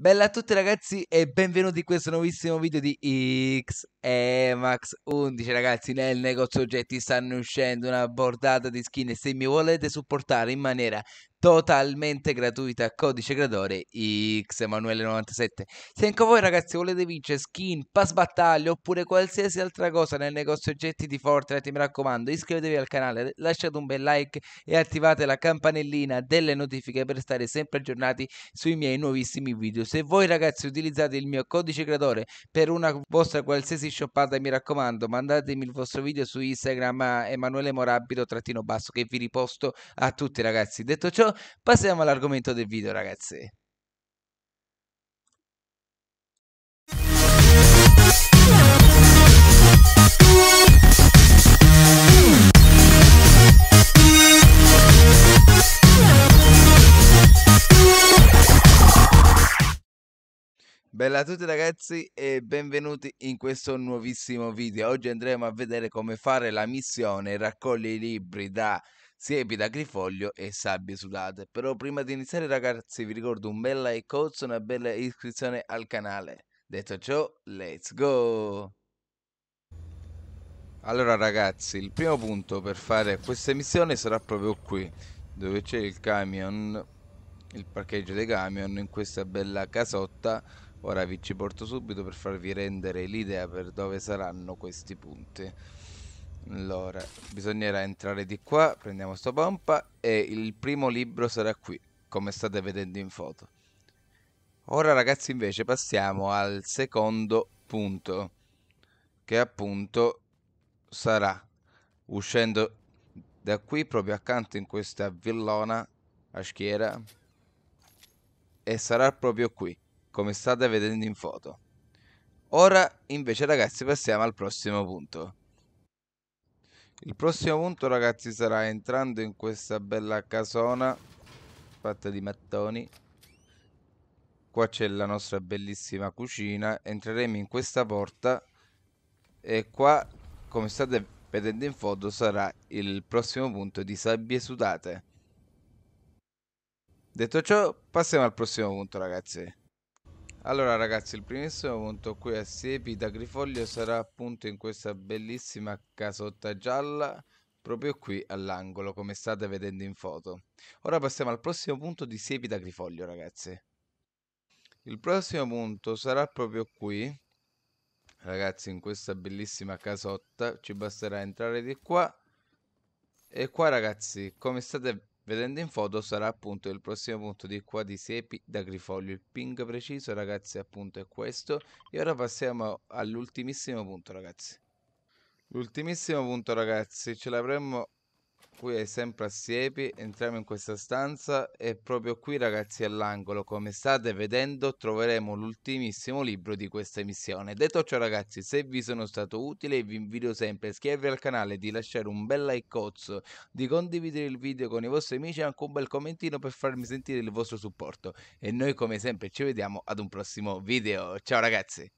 Bella a tutti ragazzi e benvenuti in questo nuovissimo video di Xemax 11 ragazzi nel negozio oggetti stanno uscendo una bordata di skin e se mi volete supportare in maniera totalmente gratuita codice creatore x emanuele 97 se anche voi ragazzi volete vincere skin pass battaglia oppure qualsiasi altra cosa nel negozio oggetti di Fortnite mi raccomando iscrivetevi al canale lasciate un bel like e attivate la campanellina delle notifiche per stare sempre aggiornati sui miei nuovissimi video se voi ragazzi utilizzate il mio codice creatore per una vostra qualsiasi shoppata mi raccomando mandatemi il vostro video su Instagram emanuele morabito trattino basso che vi riposto a tutti ragazzi detto ciò passiamo all'argomento del video ragazzi. Bella a tutti ragazzi e benvenuti in questo nuovissimo video. Oggi andremo a vedere come fare la missione raccogli i libri da siepi grifoglio e sabbie sudate. Però prima di iniziare ragazzi vi ricordo un bel like cozzo, una bella iscrizione al canale. Detto ciò, let's go! Allora ragazzi, il primo punto per fare questa missione sarà proprio qui, dove c'è il camion, il parcheggio dei camion, in questa bella casotta. Ora vi ci porto subito per farvi rendere l'idea per dove saranno questi punti. Allora, bisognerà entrare di qua, prendiamo sto pompa e il primo libro sarà qui, come state vedendo in foto. Ora ragazzi invece passiamo al secondo punto, che appunto sarà uscendo da qui proprio accanto in questa villona a schiera e sarà proprio qui, come state vedendo in foto. Ora invece ragazzi passiamo al prossimo punto il prossimo punto ragazzi sarà entrando in questa bella casona fatta di mattoni. Qua c'è la nostra bellissima cucina. Entreremo in questa porta e qua come state vedendo in foto sarà il prossimo punto di sabbie sudate. Detto ciò passiamo al prossimo punto ragazzi. Allora ragazzi, il primissimo punto qui a Sepi d'Agrifoglio sarà appunto in questa bellissima casotta gialla proprio qui all'angolo come state vedendo in foto. Ora passiamo al prossimo punto di Sepi d'Agrifoglio ragazzi. Il prossimo punto sarà proprio qui ragazzi in questa bellissima casotta ci basterà entrare di qua e qua ragazzi come state Vedendo in foto sarà appunto il prossimo punto di qua di Siepi da Grifoglio. Il ping preciso ragazzi appunto è questo. E ora passiamo all'ultimissimo punto ragazzi. L'ultimissimo punto ragazzi ce l'avremmo qui è sempre a siepi entriamo in questa stanza e proprio qui ragazzi all'angolo come state vedendo troveremo l'ultimissimo libro di questa missione detto ciò ragazzi se vi sono stato utile vi invito sempre a iscrivervi al canale di lasciare un bel like cozzo di condividere il video con i vostri amici e anche un bel commentino per farmi sentire il vostro supporto e noi come sempre ci vediamo ad un prossimo video ciao ragazzi